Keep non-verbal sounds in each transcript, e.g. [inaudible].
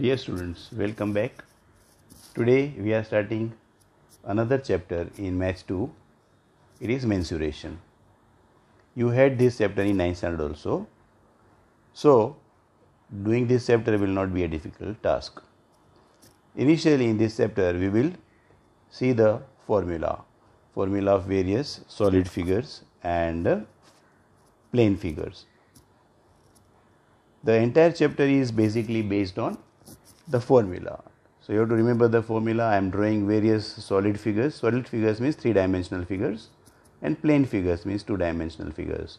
Dear students, welcome back. Today we are starting another chapter in Math 2. It is mensuration. You had this chapter in 9th standard also. So, doing this chapter will not be a difficult task. Initially, in this chapter, we will see the formula formula of various solid figures and plane figures. The entire chapter is basically based on the formula. So you have to remember the formula. I am drawing various solid figures. Solid figures means three dimensional figures and plane figures means two dimensional figures.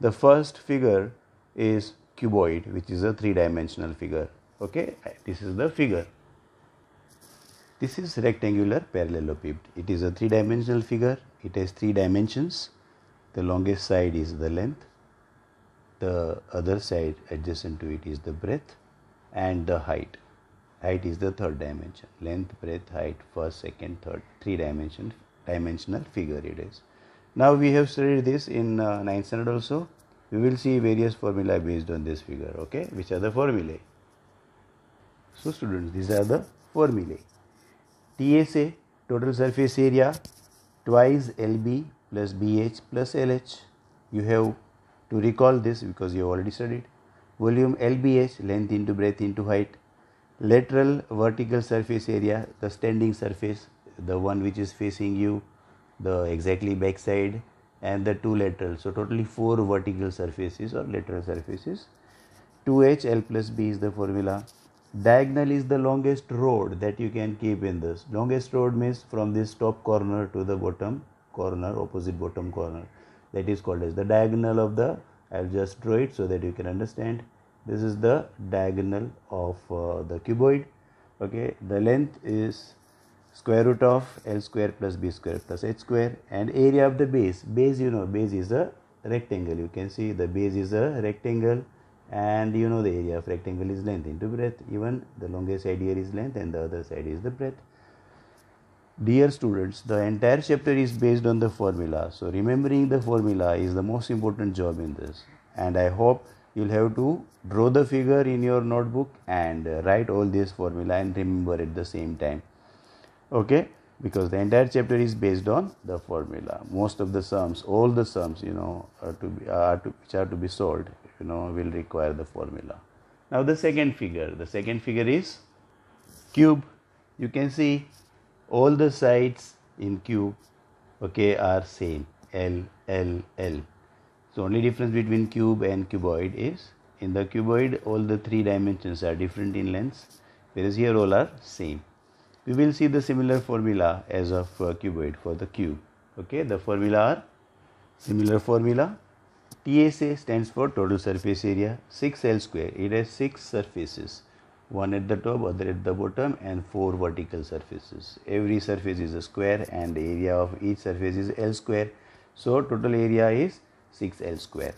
The first figure is cuboid which is a three dimensional figure. Okay, this is the figure. This is rectangular parallelepiped. It is a three dimensional figure. It has three dimensions. The longest side is the length. The other side adjacent to it is the breadth and the height height is the third dimension length breadth height first second third three dimension dimensional figure it is now we have studied this in uh, standard also we will see various formula based on this figure okay which are the formulae so students these are the formulae tsa total surface area twice lb plus bh plus lh you have to recall this because you have already studied volume lbh length into breadth into height lateral vertical surface area the standing surface the one which is facing you the exactly backside and the two lateral so totally four vertical surfaces or lateral surfaces 2h l plus b is the formula diagonal is the longest road that you can keep in this longest road means from this top corner to the bottom corner opposite bottom corner that is called as the diagonal of the i'll just draw it so that you can understand this is the diagonal of uh, the cuboid okay the length is square root of l square plus b square plus h square and area of the base base you know base is a rectangle you can see the base is a rectangle and you know the area of rectangle is length into breadth even the longest side here is length and the other side is the breadth dear students the entire chapter is based on the formula so remembering the formula is the most important job in this and i hope you'll have to draw the figure in your notebook and uh, write all these formula and remember at the same time okay because the entire chapter is based on the formula most of the sums all the sums you know are to be are to, which are to be solved you know will require the formula now the second figure the second figure is cube you can see all the sides in cube okay are same l l l so only difference between cube and cuboid is in the cuboid all the three dimensions are different in length whereas here all are same. We will see the similar formula as of uh, cuboid for the cube. Okay, the formula are similar formula. TSA stands for total surface area 6L square. It has 6 surfaces one at the top, other at the bottom and four vertical surfaces. Every surface is a square and the area of each surface is L square. So total area is 6L square.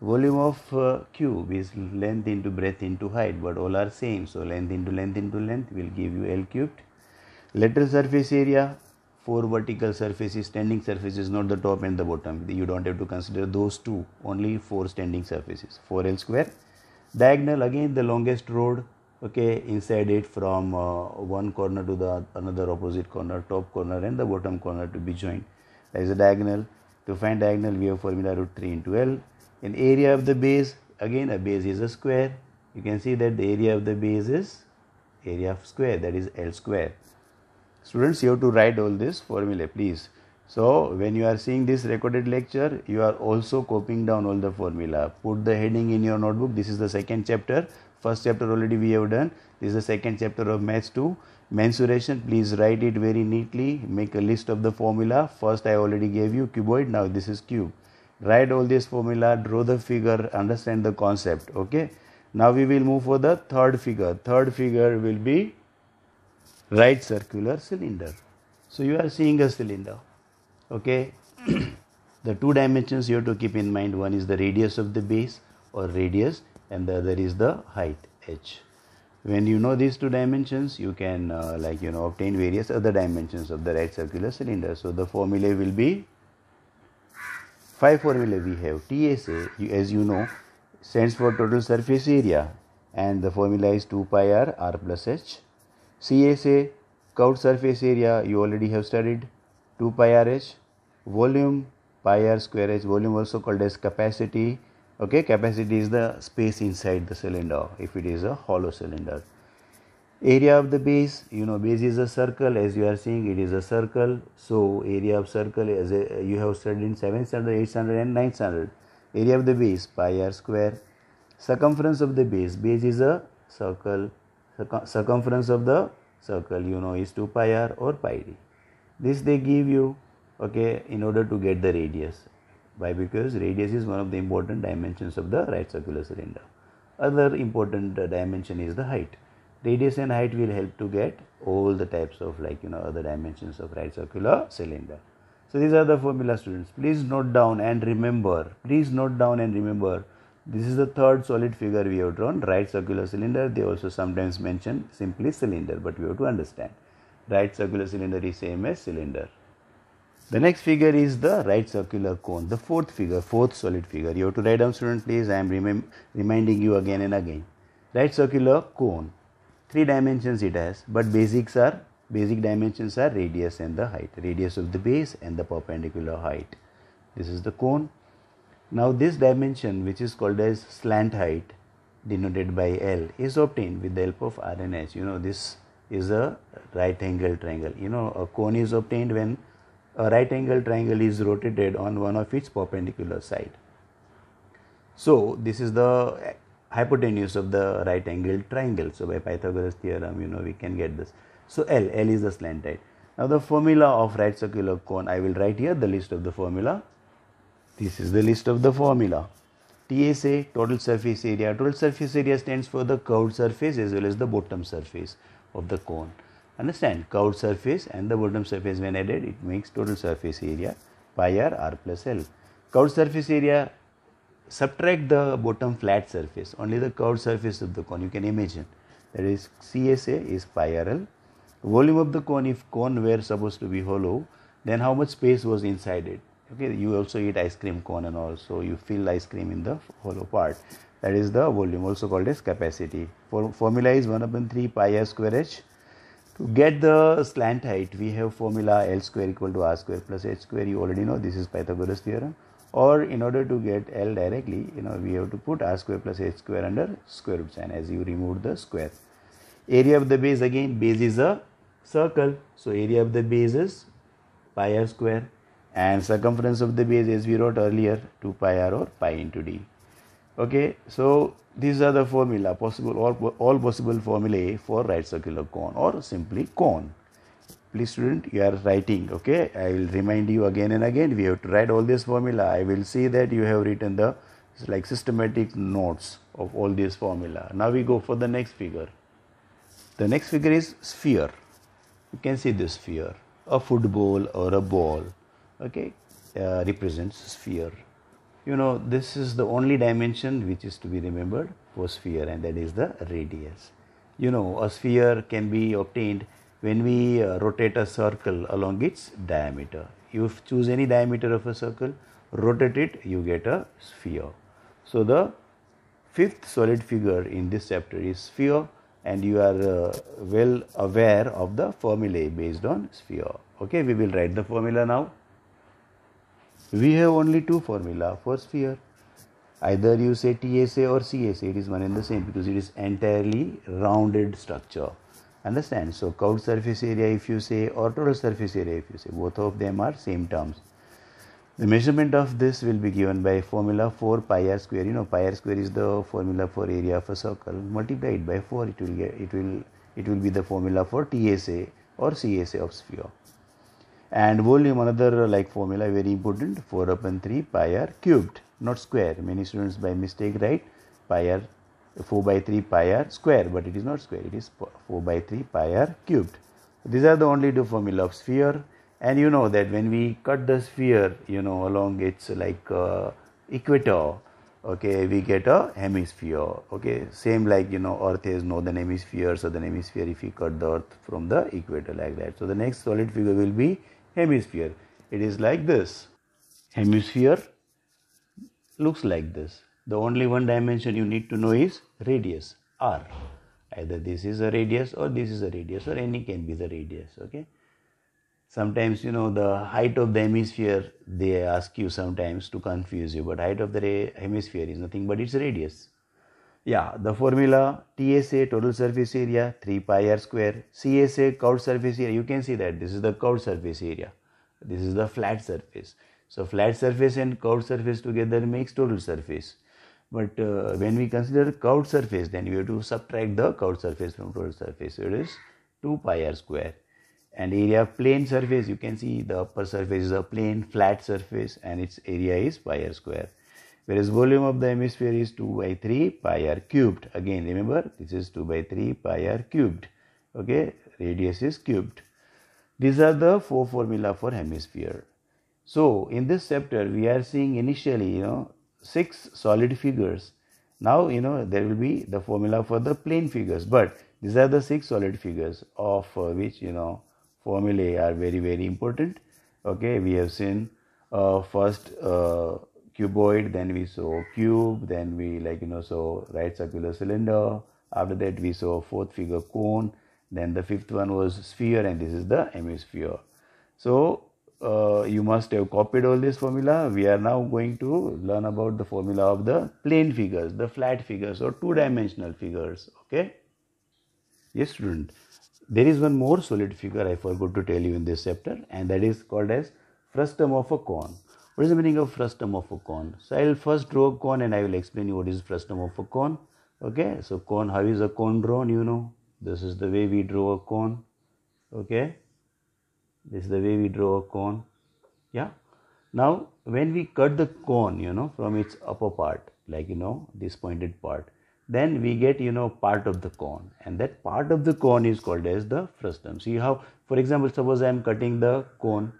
Volume of uh, cube is length into breadth into height, but all are same. So length into length into length will give you L cubed. Lateral surface area, four vertical surfaces, standing surfaces, not the top and the bottom. You don't have to consider those two, only four standing surfaces, 4L square. Diagonal again the longest road okay inside it from uh, one corner to the another opposite corner top corner and the bottom corner to be joined there is a diagonal to find diagonal, we have formula root 3 into L. In area of the base, again a base is a square. You can see that the area of the base is area of square, that is L square. Students, you have to write all this formula, please. So, when you are seeing this recorded lecture, you are also copying down all the formula. Put the heading in your notebook. This is the second chapter. First chapter already we have done. This is the second chapter of Maths 2 mensuration please write it very neatly make a list of the formula first i already gave you cuboid now this is cube write all this formula draw the figure understand the concept okay now we will move for the third figure third figure will be right circular cylinder so you are seeing a cylinder okay [clears throat] the two dimensions you have to keep in mind one is the radius of the base or radius and the other is the height h when you know these two dimensions you can uh, like you know obtain various other dimensions of the right circular cylinder so the formula will be five formula we have tsa as you know stands for total surface area and the formula is 2 pi r r plus h csa curved surface area you already have studied 2 pi r h volume pi r square h volume also called as capacity okay capacity is the space inside the cylinder if it is a hollow cylinder area of the base you know base is a circle as you are seeing it is a circle so area of circle as a, you have studied in 700, 800, and 900. area of the base pi r square circumference of the base base is a circle circumference of the circle you know is 2 pi r or pi d this they give you okay in order to get the radius why? Because radius is one of the important dimensions of the right circular cylinder. Other important uh, dimension is the height. Radius and height will help to get all the types of like you know other dimensions of right circular cylinder. So these are the formula students. Please note down and remember. Please note down and remember. This is the third solid figure we have drawn. Right circular cylinder. They also sometimes mention simply cylinder, but we have to understand. Right circular cylinder is same as cylinder. The next figure is the right circular cone, the fourth figure, fourth solid figure. You have to write down student please, I am remem- reminding you again and again. Right circular cone, three dimensions it has, but basics are, basic dimensions are radius and the height, radius of the base and the perpendicular height. This is the cone. Now this dimension which is called as slant height denoted by L is obtained with the help of r and h. You know this is a right angle triangle. You know a cone is obtained when a right angle triangle is rotated on one of its perpendicular side. So this is the hypotenuse of the right angle triangle. So by Pythagoras theorem, you know, we can get this. So L, L is the slant height. Now the formula of right circular cone, I will write here the list of the formula. This is the list of the formula. TSA, total surface area. Total surface area stands for the curved surface as well as the bottom surface of the cone. Understand curved surface and the bottom surface when added it makes total surface area pi r r plus l. Curved surface area subtract the bottom flat surface only the curved surface of the cone you can imagine that is CSA is pi r l. Volume of the cone if cone were supposed to be hollow then how much space was inside it okay you also eat ice cream cone and also you fill ice cream in the hollow part that is the volume also called as capacity For, formula is 1 upon 3 pi r square h to get the slant height, we have formula L square equal to R square plus H square. You already know this is Pythagoras theorem. Or in order to get L directly, you know, we have to put R square plus H square under square root sign as you remove the square. Area of the base again, base is a circle. So area of the base is pi r square and circumference of the base as we wrote earlier 2 pi r or pi into d. Okay, so these are the formula possible all, all possible formulae for right circular cone or simply cone. Please student, you are writing. Okay, I will remind you again and again. We have to write all this formula. I will see that you have written the like systematic notes of all these formula. Now we go for the next figure. The next figure is sphere. You can see this sphere, a football or a ball. Okay, uh, represents sphere you know this is the only dimension which is to be remembered for sphere and that is the radius. You know a sphere can be obtained when we uh, rotate a circle along its diameter. You choose any diameter of a circle, rotate it, you get a sphere. So the fifth solid figure in this chapter is sphere and you are uh, well aware of the formulae based on sphere. Okay, we will write the formula now. We have only two formula for sphere. Either you say TSA or CSA, it is one and the same because it is entirely rounded structure. Understand? So curved surface area if you say or total surface area if you say, both of them are same terms. The measurement of this will be given by formula 4 pi r square. You know, pi r square is the formula for area of a circle. Multiply it by 4, it will get it will it will be the formula for TSA or CSA of sphere and volume another uh, like formula very important 4 upon 3 pi r cubed not square many students by mistake write pi r 4 by 3 pi r square but it is not square it is 4 by 3 pi r cubed these are the only two formula of sphere and you know that when we cut the sphere you know along its like uh, equator okay we get a hemisphere okay same like you know earth is northern hemisphere southern hemisphere if you cut the earth from the equator like that so the next solid figure will be hemisphere. It is like this. Hemisphere looks like this. The only one dimension you need to know is radius r. Either this is a radius or this is a radius or any can be the radius. Okay. Sometimes you know the height of the hemisphere they ask you sometimes to confuse you, but height of the hemisphere is nothing but its radius yeah, the formula TSA total surface area 3 pi r square, CSA curved surface area. You can see that this is the curved surface area, this is the flat surface. So, flat surface and curved surface together makes total surface. But uh, when we consider curved surface, then we have to subtract the curved surface from total surface. So, it is 2 pi r square. And area of plane surface, you can see the upper surface is a plane, flat surface, and its area is pi r square whereas volume of the hemisphere is 2 by 3 pi r cubed. Again remember this is 2 by 3 pi r cubed, okay, radius is cubed. These are the four formula for hemisphere. So in this chapter we are seeing initially you know six solid figures. Now you know there will be the formula for the plane figures but these are the six solid figures of uh, which you know formulae are very very important. Okay, we have seen uh, first uh, cuboid then we saw cube then we like you know saw right circular cylinder after that we saw fourth figure cone then the fifth one was sphere and this is the hemisphere so uh, you must have copied all this formula we are now going to learn about the formula of the plane figures the flat figures or two dimensional figures okay yes student there is one more solid figure i forgot to tell you in this chapter and that is called as frustum of a cone what is the meaning of frustum of a cone? So I'll first draw a cone and I will explain you what is frustum of a cone. Okay, so cone, how is a cone drawn? You know, this is the way we draw a cone. Okay, this is the way we draw a cone. Yeah. Now, when we cut the cone, you know, from its upper part, like you know, this pointed part, then we get you know part of the cone, and that part of the cone is called as the frustum. See how, for example, suppose I am cutting the cone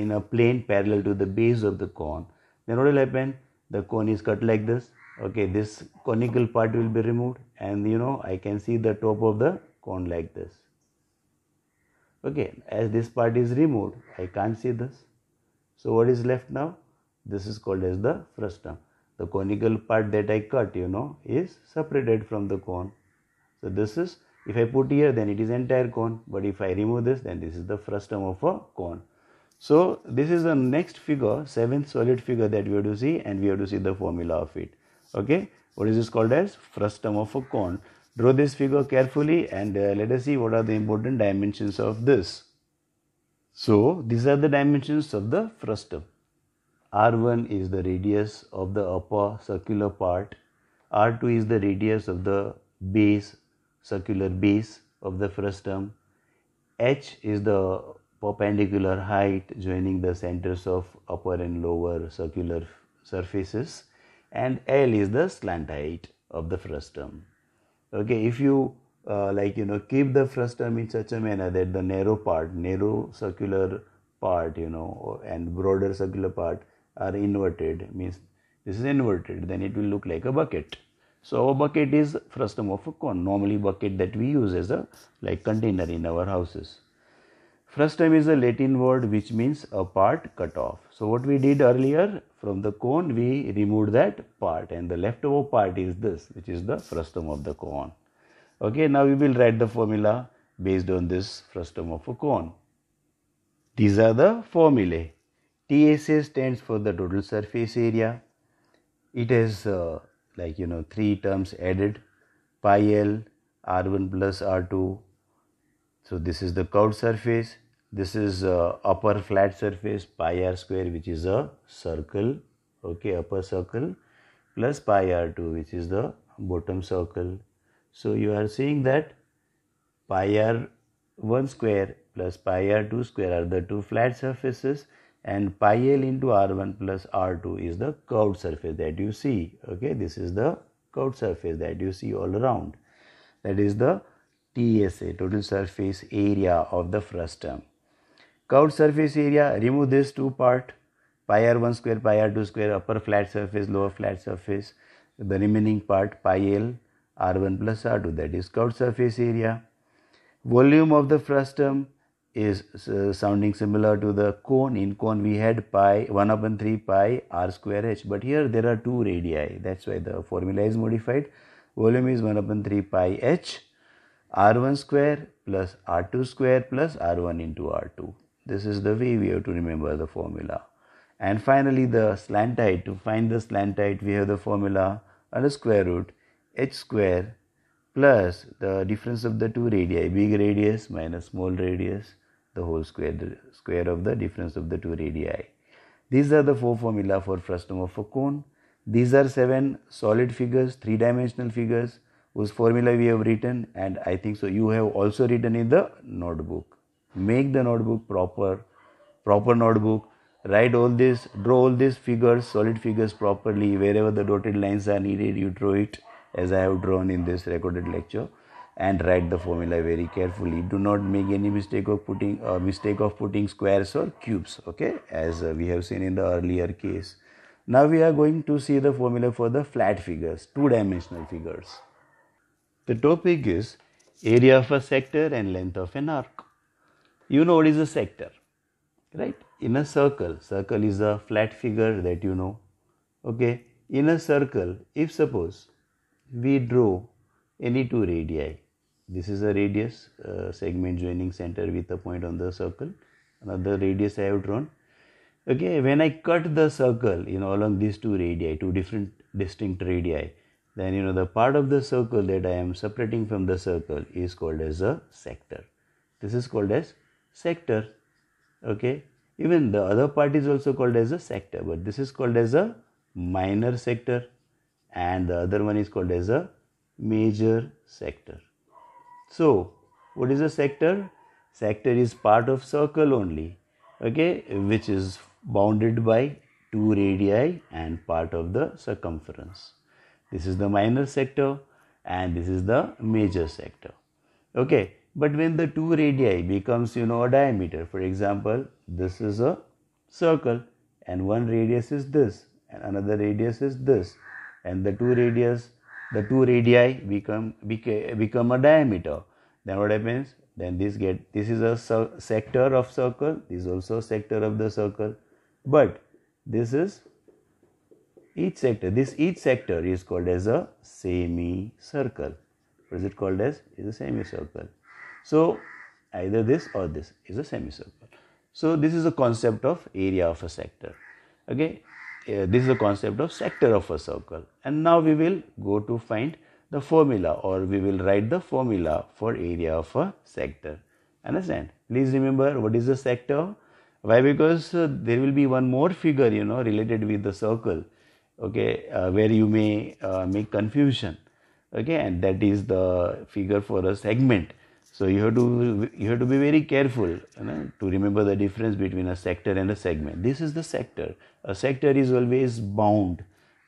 in a plane parallel to the base of the cone then what will happen the cone is cut like this okay this conical part will be removed and you know I can see the top of the cone like this okay as this part is removed I can't see this so what is left now this is called as the frustum the conical part that I cut you know is separated from the cone so this is if I put here then it is entire cone but if I remove this then this is the frustum of a cone so this is the next figure, seventh solid figure that we have to see and we have to see the formula of it. Okay, what is this called as frustum of a cone. Draw this figure carefully and uh, let us see what are the important dimensions of this. So these are the dimensions of the frustum. R1 is the radius of the upper circular part. R2 is the radius of the base, circular base of the frustum. H is the perpendicular height joining the centers of upper and lower circular surfaces and L is the slant height of the frustum. Okay, if you uh, like you know keep the frustum in such a manner that the narrow part, narrow circular part you know and broader circular part are inverted means this is inverted then it will look like a bucket. So a bucket is frustum of a cone normally bucket that we use as a like container in our houses. Frustum is a Latin word which means a part cut off. So what we did earlier from the cone we removed that part and the leftover part is this which is the frustum of the cone. Okay now we will write the formula based on this frustum of a cone. These are the formulae. TSA stands for the total surface area. It has uh, like you know three terms added pi L R1 plus R2 so this is the curved surface. This is uh, upper flat surface pi r square which is a circle. Okay, upper circle plus pi r2 which is the bottom circle. So you are seeing that pi r1 square plus pi r2 square are the two flat surfaces and pi l into r1 plus r2 is the curved surface that you see. Okay, this is the curved surface that you see all around. That is the TSA total surface area of the frustum. Curved surface area remove this two part pi r 1 square pi r 2 square upper flat surface lower flat surface the remaining part pi l r1 plus r2 that is curved surface area. Volume of the frustum is uh, sounding similar to the cone. In cone we had pi 1 upon 3 pi r square h but here there are two radii that's why the formula is modified. Volume is 1 upon 3 pi h r1 square plus r2 square plus r1 into r2. This is the way we have to remember the formula. And finally, the slant height. To find the slant height, we have the formula under uh, square root h square plus the difference of the two radii, big radius minus small radius, the whole square, the square of the difference of the two radii. These are the four formula for frustum of a cone. These are seven solid figures, three dimensional figures whose formula we have written and I think so you have also written in the notebook. Make the notebook proper, proper notebook. Write all this, draw all these figures, solid figures properly. Wherever the dotted lines are needed, you draw it as I have drawn in this recorded lecture and write the formula very carefully. Do not make any mistake of putting uh, mistake of putting squares or cubes, okay, as uh, we have seen in the earlier case. Now we are going to see the formula for the flat figures, two dimensional figures. The topic is area of a sector and length of an arc. You know what is a sector, right? In a circle, circle is a flat figure that you know. Okay, in a circle, if suppose we draw any two radii, this is a radius uh, segment joining center with a point on the circle, another radius I have drawn. Okay, when I cut the circle, you know, along these two radii, two different distinct radii, then you know the part of the circle that I am separating from the circle is called as a sector. This is called as sector. Okay. Even the other part is also called as a sector, but this is called as a minor sector, and the other one is called as a major sector. So, what is a sector? Sector is part of circle only, okay, which is bounded by two radii and part of the circumference. This is the minor sector and this is the major sector. Okay, but when the two radii becomes you know a diameter, for example, this is a circle and one radius is this and another radius is this and the two radius the two radii become become a diameter then what happens then this get this is a sector of circle this is also a sector of the circle but this is each sector, this each sector is called as a semicircle. What is it called as? Is a semicircle. So either this or this is a semicircle. So this is a concept of area of a sector. Okay, uh, this is a concept of sector of a circle. And now we will go to find the formula or we will write the formula for area of a sector. Understand? Please remember what is the sector? Why? Because uh, there will be one more figure, you know, related with the circle okay, uh, where you may uh, make confusion, okay, and that is the figure for a segment. So you have to you have to be very careful you know, to remember the difference between a sector and a segment. This is the sector. A sector is always bound,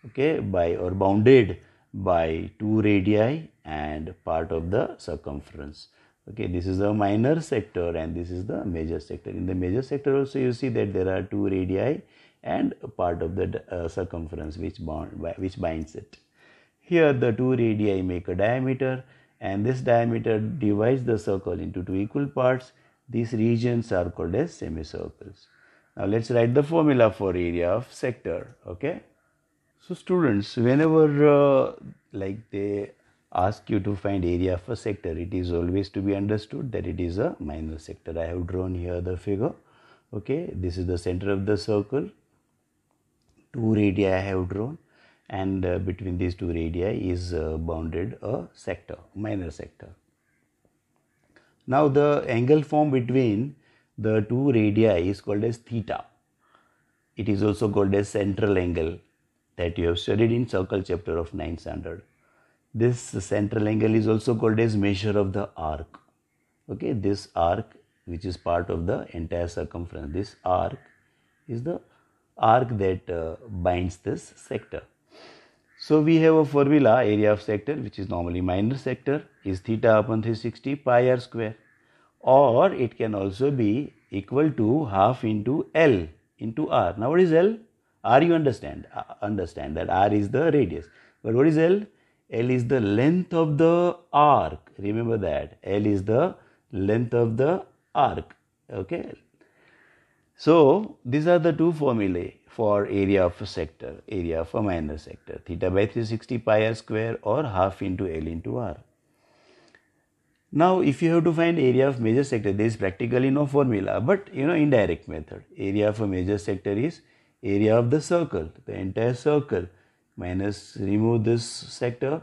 okay, by or bounded by two radii and part of the circumference okay this is the minor sector and this is the major sector in the major sector also you see that there are two radii and part of the uh, circumference which bond which binds it here the two radii make a diameter and this diameter divides the circle into two equal parts these regions are called as semicircles now let's write the formula for area of sector okay so students whenever uh, like they ask you to find area of a sector, it is always to be understood that it is a minor sector. I have drawn here the figure. Okay, this is the center of the circle. Two radii I have drawn, and uh, between these two radii is uh, bounded a sector, minor sector. Now, the angle formed between the two radii is called as theta. It is also called as central angle that you have studied in circle chapter of ninth standard. This central angle is also called as measure of the arc. Okay, this arc which is part of the entire circumference. This arc is the arc that uh, binds this sector. So we have a formula area of sector which is normally minor sector is theta upon 360 pi r square or it can also be equal to half into L into R. Now what is L? R you understand, uh, understand that R is the radius. But what is L? L is the length of the arc. Remember that. L is the length of the arc. Okay. So, these are the two formulae for area of a sector, area of a minor sector, theta by 360 pi r square or half into L into r. Now, if you have to find area of major sector, there is practically no formula, but you know, indirect method. Area of a major sector is area of the circle, the entire circle minus remove this sector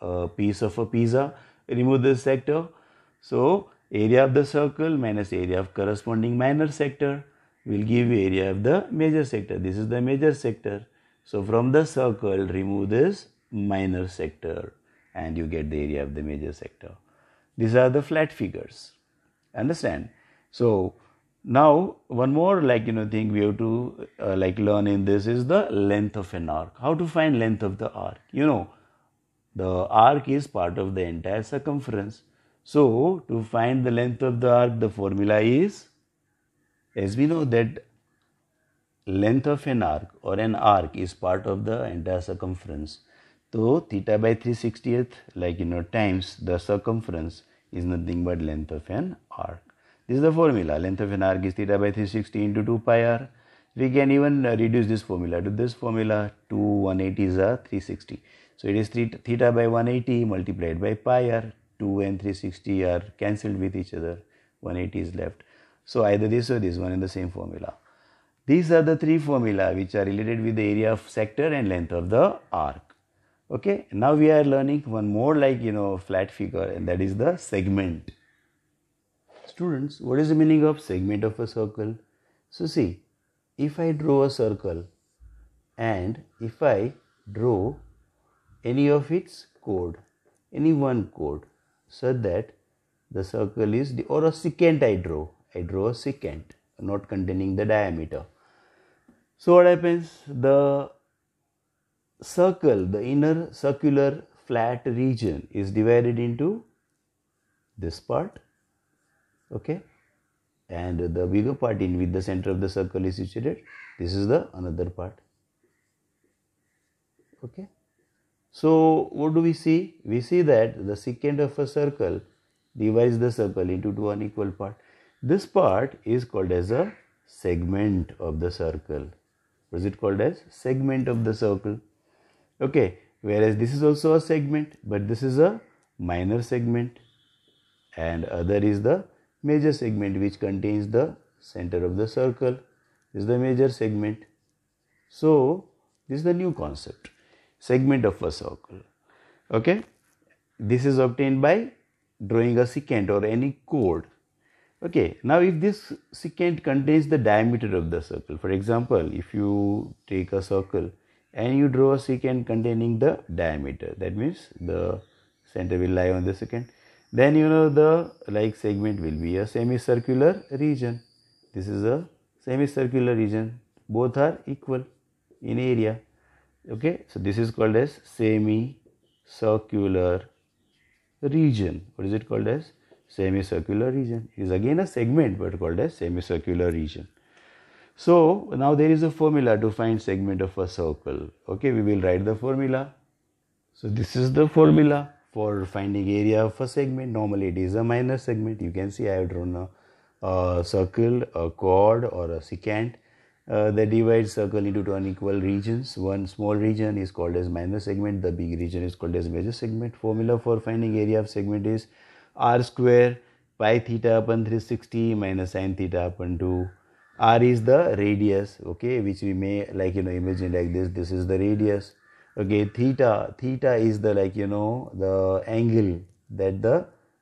a piece of a pizza remove this sector so area of the circle minus area of corresponding minor sector will give area of the major sector this is the major sector so from the circle remove this minor sector and you get the area of the major sector these are the flat figures understand so now, one more like you know thing we have to uh, like learn in this is the length of an arc. How to find length of the arc? You know, the arc is part of the entire circumference. So, to find the length of the arc, the formula is, as we know that length of an arc or an arc is part of the entire circumference. So, theta by 360th, like you know, times the circumference is nothing but length of an arc. This is the formula. Length of an arc is theta by 360 into 2 pi r. We can even uh, reduce this formula to this formula. 2 is a uh, 360. So it is theta by 180 multiplied by pi r. 2 and 360 are cancelled with each other. 180 is left. So either this or this one in the same formula. These are the three formula which are related with the area of sector and length of the arc. Okay, now we are learning one more like you know flat figure and that is the segment. Students, what is the meaning of segment of a circle? So see, if I draw a circle and if I draw any of its chord, any one chord, so that the circle is the, or a secant I draw, I draw a secant not containing the diameter. So what happens? The circle, the inner circular flat region is divided into this part okay and the bigger part in which the center of the circle is situated this is the another part okay so what do we see we see that the secant of a circle divides the circle into two unequal parts this part is called as a segment of the circle what is it called as segment of the circle okay whereas this is also a segment but this is a minor segment and other is the major segment which contains the center of the circle this is the major segment so this is the new concept segment of a circle okay this is obtained by drawing a secant or any chord okay now if this secant contains the diameter of the circle for example if you take a circle and you draw a secant containing the diameter that means the center will lie on the secant then you know the like segment will be a semicircular region this is a semicircular region both are equal in area okay so this is called as semicircular region what is it called as semicircular region it is again a segment but called as semicircular region so now there is a formula to find segment of a circle okay we will write the formula so this is the formula for finding area of a segment normally it is a minor segment you can see i have drawn a, a circle a chord or a secant uh, that divides circle into two unequal regions one small region is called as minor segment the big region is called as major segment formula for finding area of segment is r square pi theta upon 360 minus sine theta upon 2 r is the radius okay which we may like you know imagine like this this is the radius okay theta theta is the like you know the angle that the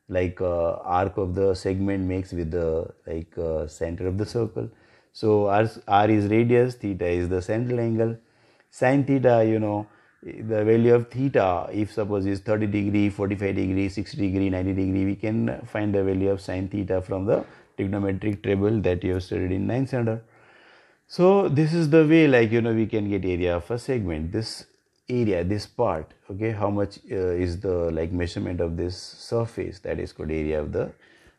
like uh, arc of the segment makes with the like uh, center of the circle so r, r is radius theta is the central angle Sin theta you know the value of theta if suppose is 30 degree 45 degree 60 degree 90 degree we can find the value of sin theta from the trigonometric table that you have studied in ninth standard so this is the way like you know we can get area of a segment this area this part okay how much uh, is the like measurement of this surface that is called area of the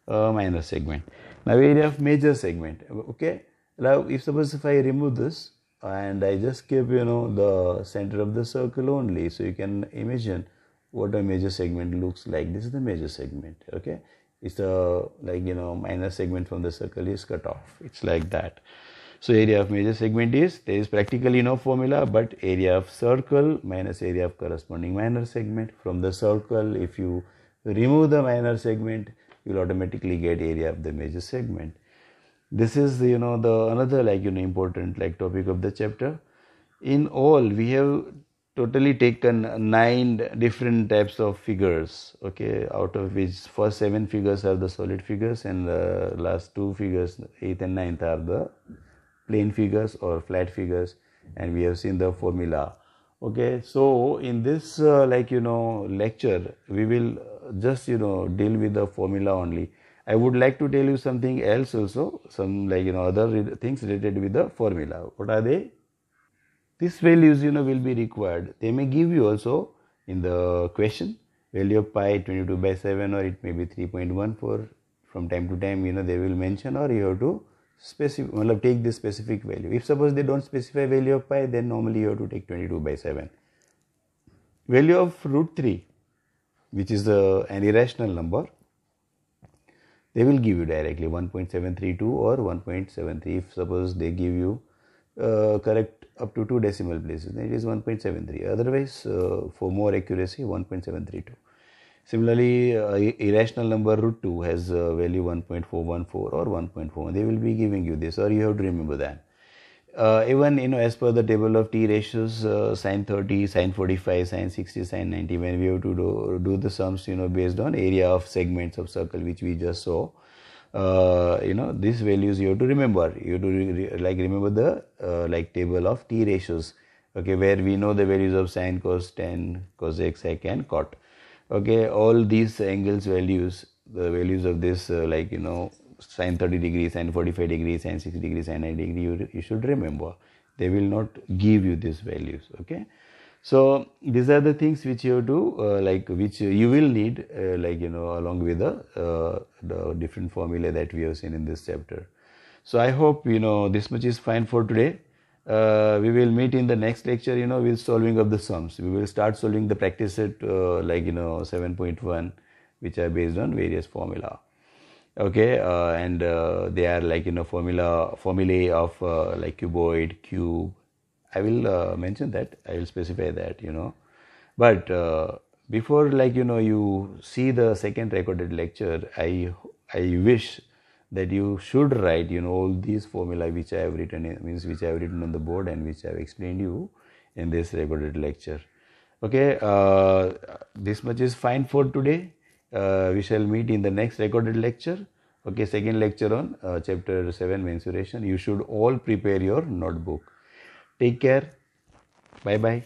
uh, minor segment now area of major segment okay now if suppose if i remove this and i just keep you know the center of the circle only so you can imagine what a major segment looks like this is the major segment okay it's the uh, like you know minor segment from the circle is cut off it's like that so area of major segment is, there is practically no formula, but area of circle minus area of corresponding minor segment. From the circle, if you remove the minor segment, you'll automatically get area of the major segment. This is, you know, the another like, you know, important like topic of the chapter. In all, we have totally taken nine different types of figures, okay, out of which first seven figures are the solid figures and the last two figures, eighth and ninth are the plane figures or flat figures and we have seen the formula okay so in this uh, like you know lecture we will uh, just you know deal with the formula only i would like to tell you something else also some like you know other things related with the formula what are they these values you know will be required they may give you also in the question value of pi 22 by 7 or it may be 3.14 from time to time you know they will mention or you have to specific well, take this specific value if suppose they don't specify value of pi then normally you have to take 22 by 7 value of root 3 which is the an irrational number they will give you directly 1.732 or 1.73 if suppose they give you uh, correct up to two decimal places then it is 1.73 otherwise uh, for more accuracy 1.732 Similarly, uh, irrational number root 2 has uh, value 1.414 or 1.4. They will be giving you this or you have to remember that. Uh, even you know as per the table of t ratios uh, sine 30 sine 45 sine 60 sine 90 when we have to do, do the sums you know based on area of segments of circle which we just saw uh, you know these values you have to remember you have to re- like remember the uh, like table of t ratios okay where we know the values of sine cos tan cos x and cot okay all these angles values the values of this uh, like you know sine 30 degrees sine 45 degrees sine 60 degrees sine 90 degree you, you should remember they will not give you these values okay so these are the things which you do uh, like which you will need uh, like you know along with the, uh, the different formula that we have seen in this chapter so i hope you know this much is fine for today uh, we will meet in the next lecture you know with solving of the sums we will start solving the practice set uh, like you know 7.1 which are based on various formula okay uh, and uh, they are like you know formula formulae of uh, like cuboid cube i will uh, mention that i will specify that you know but before like you know you see the second recorded lecture i i wish that you should write you know all these formula which I have written means which I have written on the board and which I have explained you in this recorded lecture. Okay, uh, this much is fine for today. Uh, we shall meet in the next recorded lecture. Okay, second lecture on uh, chapter 7 mensuration. You should all prepare your notebook. Take care. Bye bye.